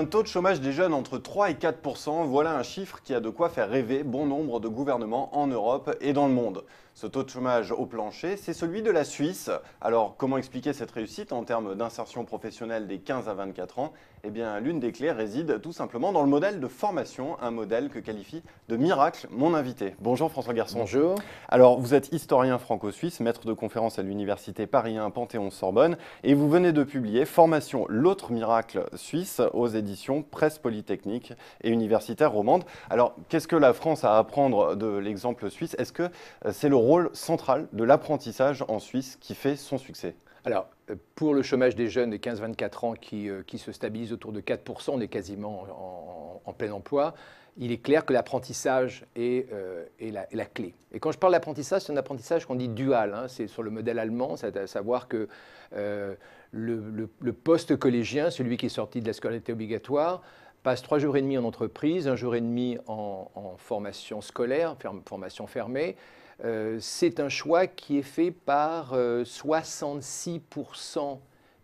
Un taux de chômage des jeunes entre 3 et 4 voilà un chiffre qui a de quoi faire rêver bon nombre de gouvernements en Europe et dans le monde. Ce taux de chômage au plancher, c'est celui de la Suisse. Alors, comment expliquer cette réussite en termes d'insertion professionnelle des 15 à 24 ans Eh bien, l'une des clés réside tout simplement dans le modèle de formation, un modèle que qualifie de miracle mon invité. Bonjour François Garçon. Bonjour. Alors, vous êtes historien franco-suisse, maître de conférence à l'université Paris 1 Panthéon-Sorbonne, et vous venez de publier Formation, l'autre miracle suisse aux éditions Presse Polytechnique et universitaire romande. Alors, qu'est-ce que la France a à apprendre de l'exemple suisse Est-ce que euh, c'est le rôle central de l'apprentissage en Suisse qui fait son succès Alors, euh, pour le chômage des jeunes de 15-24 ans qui, euh, qui, se stabilise autour de 4%, on est quasiment en, plein emploi il est clair que l'apprentissage est, euh, est, la, clé. Et quand je parle d'apprentissage, c'est un apprentissage qu'on dit dual. Hein. c'est sur le modèle allemand, c'est à savoir que le, poste collégien, celui qui est sorti de la scolarité obligatoire, passe trois jours et demi en entreprise, un jour et demi en, en formation scolaire, formation fermée, euh, c'est un choix qui est fait par 66% euh,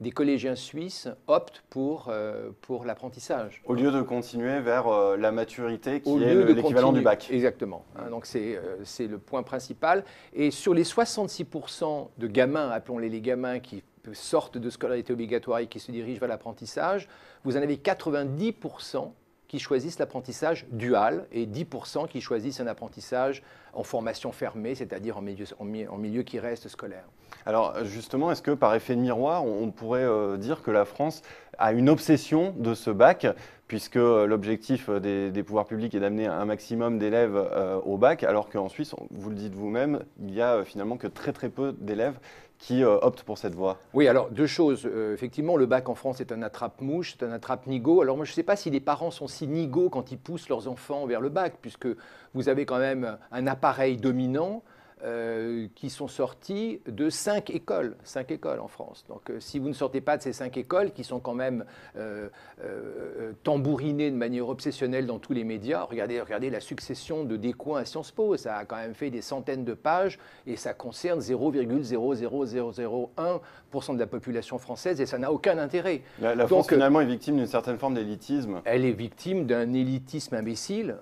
des collégiens suisses optent pour, euh, pour l'apprentissage. Au lieu de continuer vers la maturité qui est l'équivalent du bac. Exactement. Hein. Hein, donc c'est le point principal. Et sur les 66% de gamins, appelons-les les gamins, qui sortent de scolarité obligatoire et qui se dirigent vers l'apprentissage, vous en avez 90% qui choisissent l'apprentissage dual et 10% qui choisissent un apprentissage en formation fermée, c'est-à-dire en milieu, en milieu qui reste scolaire. Alors justement, est-ce que par effet de miroir, on pourrait euh, dire que la France a une obsession de ce bac, puisque euh, l'objectif euh, des, pouvoirs publics est d'amener un maximum d'élèves au bac, alors qu'en Suisse, vous le dites vous-même, il y a finalement que très très peu d'élèves qui euh, pour cette voie Oui, alors deux choses. Euh, effectivement, le bac en France est un attrape-mouche, c'est un attrape-nigo. Alors moi, je ne sais pas si les parents sont si nigauds quand ils poussent leurs enfants vers le bac, puisque vous avez quand même un appareil dominant euh, qui sont sortis de cinq écoles, cinq écoles en France. Donc euh, si vous ne sortez pas de ces cinq écoles, qui sont quand même euh, euh tambourinées de manière obsessionnelle dans tous les médias, regardez, regardez la succession de décoins à Sciences Po, ça a quand même fait des centaines de pages et ça concerne 0,00001% de la population française et ça n'a aucun intérêt. La, France finalement est victime d'une certaine forme d'élitisme. Elle est victime d'un élitisme imbécile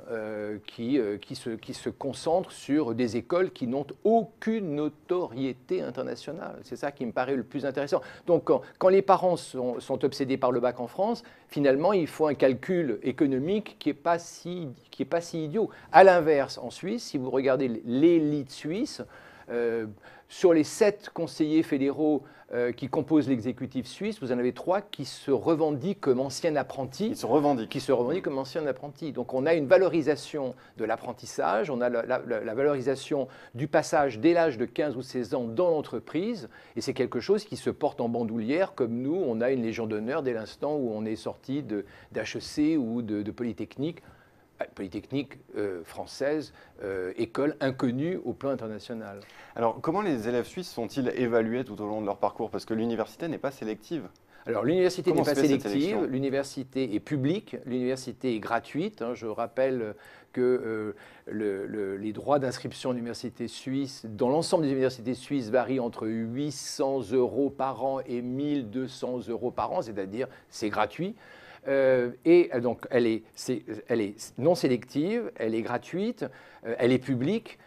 qui, qui, se, qui se concentre sur des écoles qui n'ont aucune notoriété internationale. C'est ça qui me paraît le plus intéressant. Donc quand, les parents sont, obsédés par le bac en France, finalement, il faut un calcul économique qui n'est pas, si, pas si idiot. À l'inverse, en Suisse, si vous regardez l'élite suisse, euh, sur les sept conseillers fédéraux euh, qui composent l'exécutif suisse, vous en avez trois qui se revendiquent comme anciens apprentis. se revendiquent. Qui se revendiquent comme anciens apprentis. Donc on a une valorisation de l'apprentissage, on a la, valorisation du passage dès l'âge de 15 ou 16 ans dans l'entreprise, et c'est quelque chose qui se porte en bandoulière, comme nous, on a une légion d'honneur dès l'instant où on est sorti d'HEC ou de Polytechnique. Polytechnique euh, française, euh, école inconnue au plan international. Alors, comment les élèves suisses sont-ils évalués tout au long de leur parcours Parce que l'université n'est pas sélective. Alors l'université n'est pas sélective, l'université est publique, l'université est gratuite. Hein. je rappelle que euh, les droits d'inscription à l'université suisse, dans l'ensemble des universités suisses, varient entre 800 euros par an et 1200 euros par an, c'est-à-dire c'est gratuit. Euh, et euh, donc, elle est, euh, elle est, non sélective, elle est gratuite, elle est publique.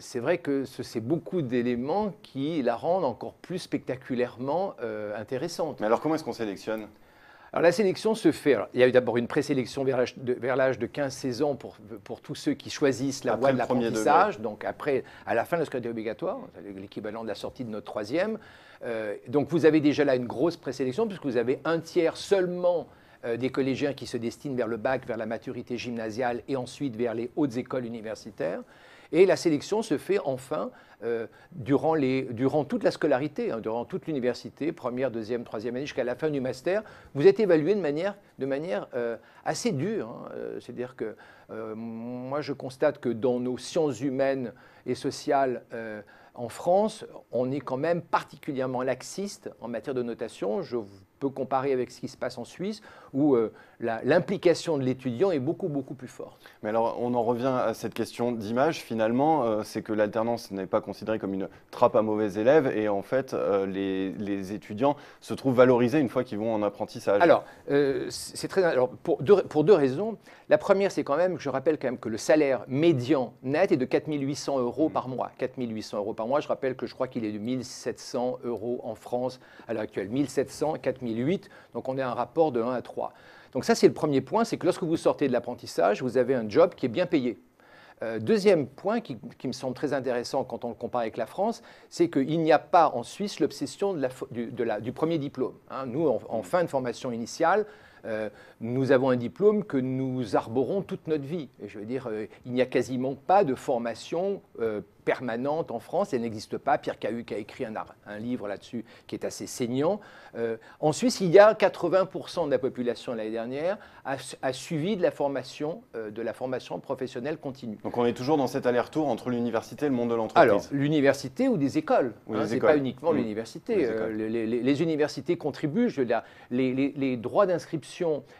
c'est vrai que c'est beaucoup d'éléments qui la rendent encore plus spectaculairement intéressante. Mais alors, comment est-ce qu'on sélectionne alors la sélection se fait. il y a eu d'abord une présélection vers l'âge de, 15-16 ans pour, tous ceux qui choisissent la voie de l'apprentissage. Donc après, à la fin de la scolarité obligatoire, l'équivalent de la sortie de notre troisième. donc vous avez déjà là une grosse présélection puisque vous avez un tiers seulement euh, des collégiens qui se destinent vers le bac, vers la maturité gymnasiale et ensuite vers les hautes écoles universitaires. Et la sélection se fait enfin euh, durant, les, durant, toute la scolarité, hein, durant toute l'université, première, deuxième, troisième année, jusqu'à la fin du master. Vous êtes évalué de manière, de manière euh, assez dure. Hein. C'est-à-dire que moi, je constate que dans nos sciences humaines et sociales, en France, on est quand même particulièrement laxiste en matière de notation. Je peut comparer avec ce qui se passe en Suisse, où euh, l'implication de l'étudiant est beaucoup, beaucoup plus forte. Mais alors, on en revient à cette question d'image, finalement, euh, c'est que l'alternance n'est pas considérée comme une trappe à mauvais élèves, et en fait, euh, les, étudiants se trouvent valorisés une fois qu'ils vont en apprentissage. Alors, c'est très... Alors, pour, deux, pour deux raisons. La première, c'est quand même, je rappelle quand même que le salaire médian net est de 4800 euros mmh. par mois. 4800 euros par mois, je rappelle que je crois qu'il est de 1700 euros en France à l'heure actuelle. 1700, 4000 donc on a un rapport de 1 à 3. Donc ça, c'est le premier point, c'est que lorsque vous sortez de l'apprentissage, vous avez un job qui est bien payé. Euh, deuxième point qui, me semble très intéressant quand on le compare avec la France, c'est qu'il n'y a pas en Suisse l'obsession du, premier diplôme. Hein. Nous, en, fin de formation initiale, euh, nous avons un diplôme que nous arborons toute notre vie. Et je veux dire, euh, il n'y a quasiment pas de formation euh, permanente en France, elle n'existe pas. Pierre Cahuc a écrit un, un livre là-dessus qui est assez saignant. en Suisse, il y a 80% de la population l'année dernière a, suivi de la formation, de la formation professionnelle continue. Donc on est toujours dans cet aller-retour entre l'université et le monde de l'entreprise. Alors l'université ou des écoles. Hein, pas uniquement l'université. Les, universités contribuent. Je veux les droits d'inscription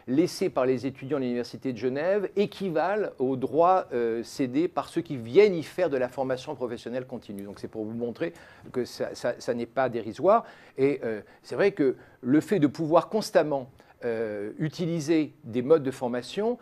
laissée par les étudiants de l'Université de Genève équivalent aux droits euh, cédés par ceux qui viennent y faire de la formation professionnelle continue. Donc c'est pour vous montrer que ça, n'est pas dérisoire. Et euh, c'est vrai que le fait de pouvoir constamment euh, utiliser des modes de formation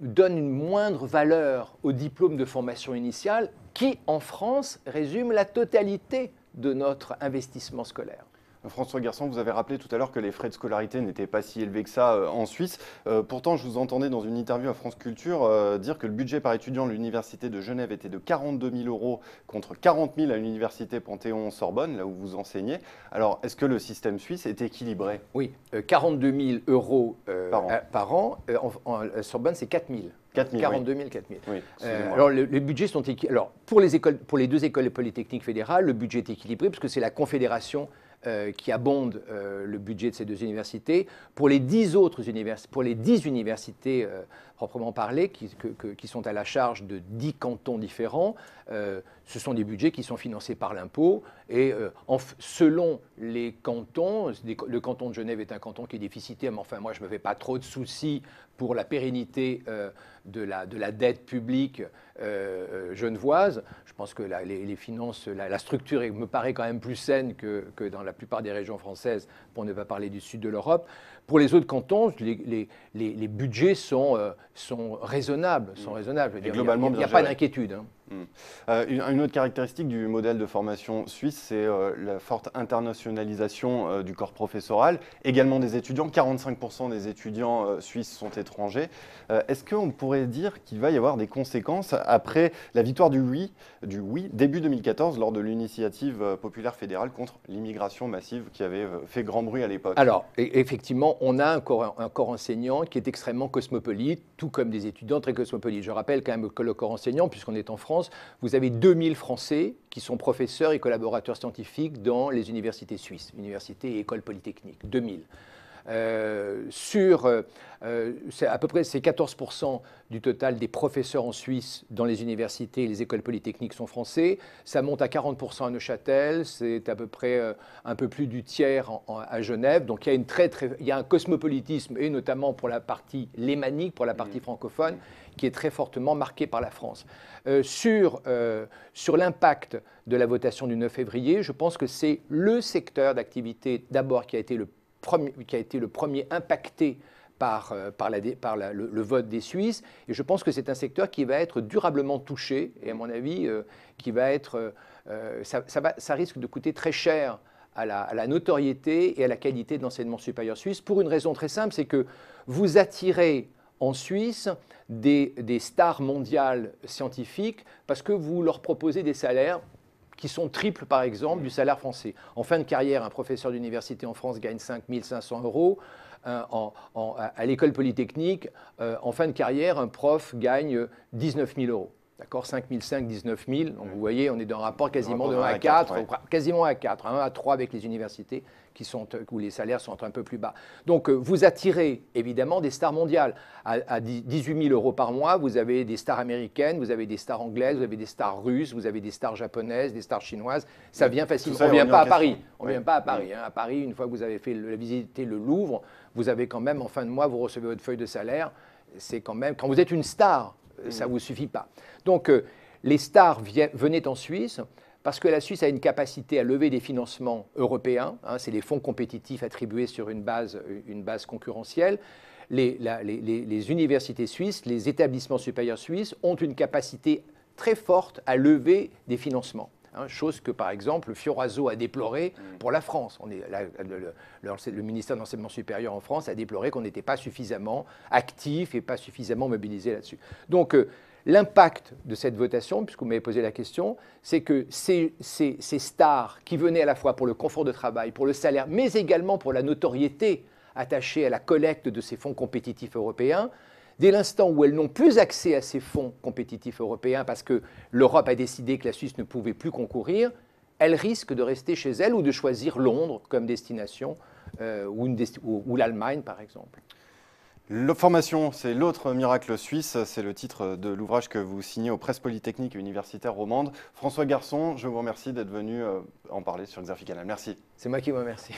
donne une moindre valeur au diplôme de formation initiale qui, en France, résume la totalité de notre investissement scolaire. François Garçon, vous avez rappelé tout à l'heure que les frais de scolarité n'étaient pas si élevés que ça euh, en Suisse. Euh, pourtant, je vous entendais dans une interview à France Culture euh, dire que le budget par étudiant de l'Université de Genève était de 42 000 euros contre 40 000 à l'Université Panthéon-Sorbonne, là où vous enseignez. Alors, est-ce que le système suisse est équilibré Oui, 42 000 euros par an. en, Sorbonne, c'est 4 000. 4 000, 42 000, 4 000. Oui, alors, les budgets sont Alors, pour les, pour les deux écoles polytechniques fédérales, le budget est équilibré parce que c'est la confédération euh, qui abondent euh, le budget de ces deux universités. Pour les dix autres pour les universités euh, proprement parlées, qui, sont à la charge de dix cantons différents, ce sont des budgets qui sont financés par l'impôt. Et selon les cantons, le canton de Genève est un canton qui est déficité, mais enfin moi je ne me fais pas trop de soucis pour la pérennité euh, de, la, dette publique euh, euh, genevoise. Je pense que la, les, finances, la, structure me paraît quand même plus saine que, que, dans la plupart des régions françaises, pour ne pas parler du sud de l'Europe. Pour les autres cantons, les, budgets sont, euh, sont raisonnables. Sont mm. raisonnables. il n'y a, pas d'inquiétude. Hein. Mm. Euh, une, autre caractéristique du modèle de formation suisse, c'est euh, la forte internationalisation du corps professoral, également des étudiants. 45% des étudiants suisses sont étrangers. Est-ce qu'on pourrait dire qu'il va y avoir des conséquences après la victoire du oui, du oui début 2014 lors de l'initiative populaire fédérale contre l'immigration massive qui avait fait grand bruit à l'époque Alors, e-, effectivement, on a un corps, un corps, enseignant qui est extrêmement cosmopolite, tout comme des étudiants très cosmopolites. Je rappelle quand même que le corps enseignant, puisqu'on est en France, vous avez 2000 Français qui sont professeurs et collaborateurs scientifiques dans les universités suisses, universités et écoles polytechniques. 2000. Euh, sur euh, euh, à peu près c'est 14% du total des professeurs en Suisse dans les universités et les écoles polytechniques sont français. Ça monte à 40% à Neuchâtel, c'est à peu près un peu plus du tiers à Genève. Donc il y a, une très, très, il y a un cosmopolitisme, et notamment pour la partie lémanique, pour la mmh. partie francophone, qui est très fortement marqué par la France. sur sur l'impact de la votation du 9 février, je pense que c'est le secteur d'activité d'abord qui a été le qui a été le premier impacté par, euh, le, vote des Suisses. Et je pense que c'est un secteur qui va être durablement touché, et à mon avis, euh, qui va être, euh, ça, risque de coûter très cher à la, notoriété et à la qualité de l'enseignement supérieur suisse, pour une raison très simple, c'est que vous attirez en Suisse des, des, stars mondiales scientifiques parce que vous leur proposez des salaires qui sont triples, par exemple, du salaire français. En fin de carrière, un professeur d'université en France gagne 5 500 euros. Euh, à l'école polytechnique, euh, en fin de carrière, un prof gagne 19 euh, 000 euros. D'accord 5 500, 19 000. Donc, vous voyez, on est dans un rapport quasiment de 1 à 4, quasiment à 4, 1 à 3 avec les universités qui sont, euh, où les salaires sont un peu plus bas. Donc, euh, vous attirez évidemment des stars mondiales. À, 18 000 euros par mois, vous avez des stars américaines, vous avez des stars anglaises, vous avez des stars russes, vous avez des stars japonaises, des stars chinoises. Ça vient facilement. on ne vient pas à Paris. On ne vient pas à Paris. À Paris, une fois que vous avez fait la visité le Louvre, vous avez quand même, en fin de mois, vous recevez votre feuille de salaire. C'est quand même, quand vous êtes une star, euh, ça ne mm. vous suffit pas. Donc euh, les stars venaient en Suisse parce que la Suisse a une capacité à lever des financements européens, hein, c'est les fonds compétitifs attribués sur une base, euh, une base concurrentielle. les, universités suisses, les établissements supérieurs suisses ont une capacité très forte à lever des financements. Hein, chose que par exemple Fioraso a déploré mm. pour la France. le, ministère de l'enseignement supérieur en France a déploré qu'on n'était pas suffisamment actif et pas suffisamment mobilisé là-dessus. Donc euh, l'impact de cette votation, puisque vous m'avez posé la question, c'est que ces, stars qui venaient à la fois pour le confort de travail, pour le salaire, mais également pour la notoriété attachée à la collecte de ces fonds compétitifs européens, Dès l'instant où elles n'ont plus accès à ces fonds compétitifs européens parce que l'Europe a décidé que la Suisse ne pouvait plus concourir, elles risquent de rester chez elles ou de choisir Londres comme destination euh, ou, l'Allemagne par exemple. La formation, c'est l'autre miracle suisse. C'est le titre de l'ouvrage que vous signez aux presses polytechniques et universitaires romandes. François Garçon, je vous remercie d'être venu euh, en parler sur Xerficana. Merci. C'est moi qui vous remercie.